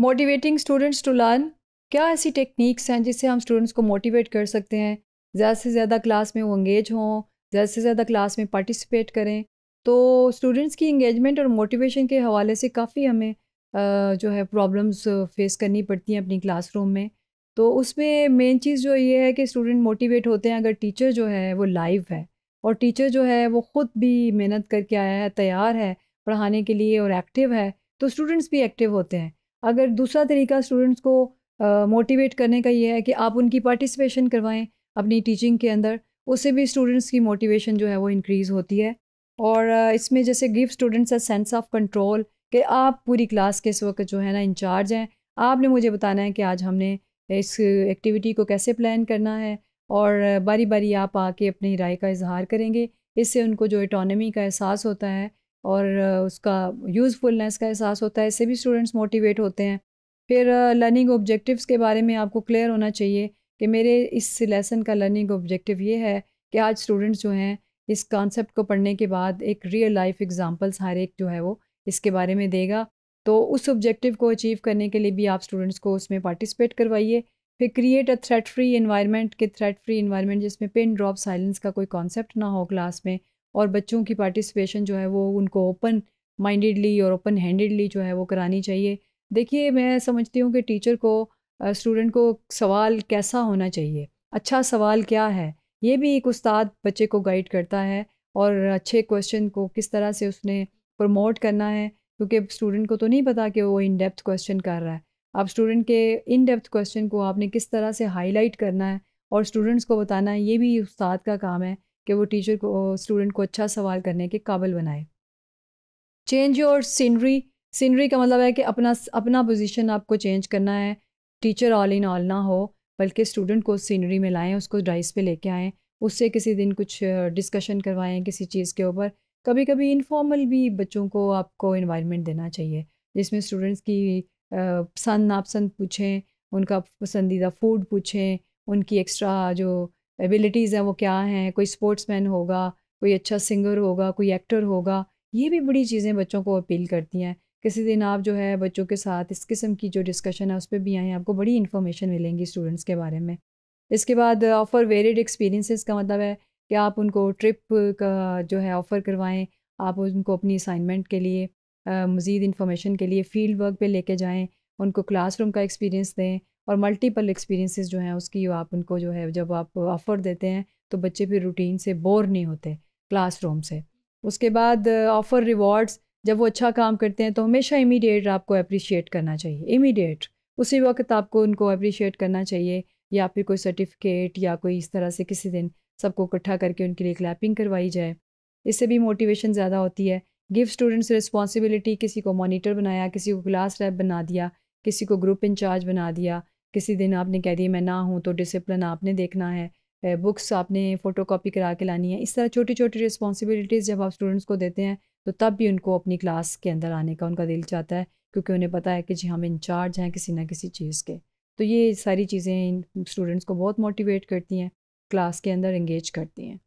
motivating students to learn क्या ऐसी techniques हैं जिससे हम स्टूडेंट्स को मोटिवेट कर सकते हैं ज़्यादा से ज़्यादा क्लास में वो इंगेज हों ज़्यादा से ज़्यादा क्लास में पार्टिसिपेट करें तो स्टूडेंट्स की इंगेजमेंट और मोटिवेशन के हवाले से काफ़ी हमें जो है प्रॉब्लम्स फेस करनी पड़ती हैं अपनी क्लासरूम में तो उसमें मेन चीज़ जो ये है कि स्टूडेंट मोटिवेट होते हैं अगर टीचर जो है वो लाइव है और टीचर जो है वो ख़ुद भी मेहनत करके आया है तैयार है पढ़ाने के लिए और एक्टिव है तो स्टूडेंट्स भी एक्टिव होते हैं अगर दूसरा तरीका स्टूडेंट्स को मोटिवेट करने का ये है कि आप उनकी पार्टिसिपेशन करवाएं अपनी टीचिंग के अंदर उससे भी स्टूडेंट्स की मोटिवेशन जो है वो इंक्रीज़ होती है और इसमें जैसे give students a sense of control कि आप पूरी क्लास के इस वक्त जो है ना इंचार्ज हैं आपने मुझे बताना है कि आज हमने इस एक्टिविटी को कैसे प्लान करना है और बारी बारी आप आके अपनी राय का इजहार करेंगे इससे उनको जो इटोनमी का एहसास होता है और उसका यूज़फुलनेस का एहसास होता है इससे भी स्टूडेंट्स मोटिवेट होते हैं फिर लर्निंग ऑब्जेक्टिव्स के बारे में आपको क्लियर होना चाहिए कि मेरे इस लेसन का लर्निंग ऑब्जेक्टिव ये है कि आज स्टूडेंट्स जो हैं इस कॉन्सेप्ट को पढ़ने के बाद एक रियल लाइफ एग्जांपल्स हर एक जो है वो इसके बारे में देगा तो उस ऑब्जेक्टिव को अचीव करने के लिए भी आप स्टूडेंट्स को उसमें पार्टिसिपेट करवाइए फिर create a threat free environment के थ्रेट फ्री इन्वायरमेंट जिसमें पिन ड्रॉप साइलेंस का कोई कॉन्सेप्ट ना हो क्लास में और बच्चों की पार्टिसिपेशन जो है वो उनको ओपन माइंडेडली और ओपन हैंडेडली जो है वो करानी चाहिए देखिए मैं समझती हूँ कि टीचर को स्टूडेंट को सवाल कैसा होना चाहिए अच्छा सवाल क्या है ये भी एक उस्ताद बच्चे को गाइड करता है और अच्छे क्वेश्चन को किस तरह से उसने प्रमोट करना है क्योंकि स्टूडेंट को तो नहीं पता कि वो इन डेप्थ क्वेश्चन कर रहा है आप स्टूडेंट के इन डेप्थ क्वेश्चन को आपने किस तरह से हाईलाइट करना है और स्टूडेंट्स को बताना है ये भी उस्ताद का काम है कि वो टीचर को स्टूडेंट को अच्छा सवाल करने के काबिल बनाए चेंज योर सीनरी सीनरी का मतलब है कि अपना अपना पोजीशन आपको चेंज करना है टीचर ऑल इन ऑल ना हो बल्कि स्टूडेंट को सीनरी में लाएँ उसको ड्राइस पे लेके आएँ उससे किसी दिन कुछ डिस्कशन करवाएँ किसी चीज़ के ऊपर कभी कभी इनफॉर्मल भी बच्चों को आपको इन्वायरमेंट देना चाहिए जिसमें स्टूडेंट्स की पसंद नापसंद पूछें उनका पसंदीदा फूड पूछें उनकी एक्स्ट्रा जो एबिलिटीज़ हैं वो क्या हैं कोई स्पोर्ट्स मैन होगा कोई अच्छा सिंगर होगा कोई एक्टर होगा ये भी बड़ी चीज़ें बच्चों को अपील करती हैं किसी दिन आप जो है बच्चों के साथ इस किस्म की जो डिस्कशन है उस पर भी आएँ आपको बड़ी इन्फॉर्मेशन मिलेंगी स्टूडेंट्स के बारे में इसके बाद ऑफ़र वेरिड एक्सपीरियंसेस का मतलब है कि आप उनको ट्रिप का जो है ऑफ़र करवाएं आप उनको अपनी असाइनमेंट के लिए मज़ीद इन्फॉर्मेशन के लिए फ़ील्ड वर्क पर लेके जाएँ उनको क्लासरूम का एक्सपीरियंस दें और मल्टीपल एक्सपीरियंसेस जो हैं उसकी आप उनको जो है जब आप ऑफ़र देते हैं तो बच्चे फिर रूटीन से बोर नहीं होते क्लासरूम से उसके बाद ऑफ़र uh, रिवॉर्ड्स जब वो अच्छा काम करते हैं तो हमेशा इमीडिएट आपको अप्रिशिएट करना चाहिए इमीडिएट उसी वक्त आपको उनको अप्रिशिएट करना चाहिए या फिर कोई सर्टिफिकेट या कोई इस तरह से किसी दिन सबको इकट्ठा करके उनके लिए क्लैपिंग करवाई जाए इससे भी मोटिवेशन ज़्यादा होती है गिव स्टूडेंट्स रिस्पॉन्सिबिलिटी किसी को मॉनिटर बनाया किसी को क्लास रैप बना दिया किसी को ग्रुप इंचार्ज बना दिया किसी दिन आपने कह दिया मैं ना हूँ तो डिसिप्लिन आपने देखना है बुक्स आपने फ़ोटो कापी करा के लानी है इस तरह छोटी छोटी रिस्पॉन्सिबिलिटीज़ जब आप स्टूडेंट्स को देते हैं तो तब भी उनको अपनी क्लास के अंदर आने का उनका दिल चाहता है क्योंकि उन्हें पता है कि जी हम इंचार्ज हैं किसी ना किसी चीज़ के तो ये सारी चीज़ें इन स्टूडेंट्स को बहुत मोटिवेट करती हैं क्लास के अंदर इंगेज करती हैं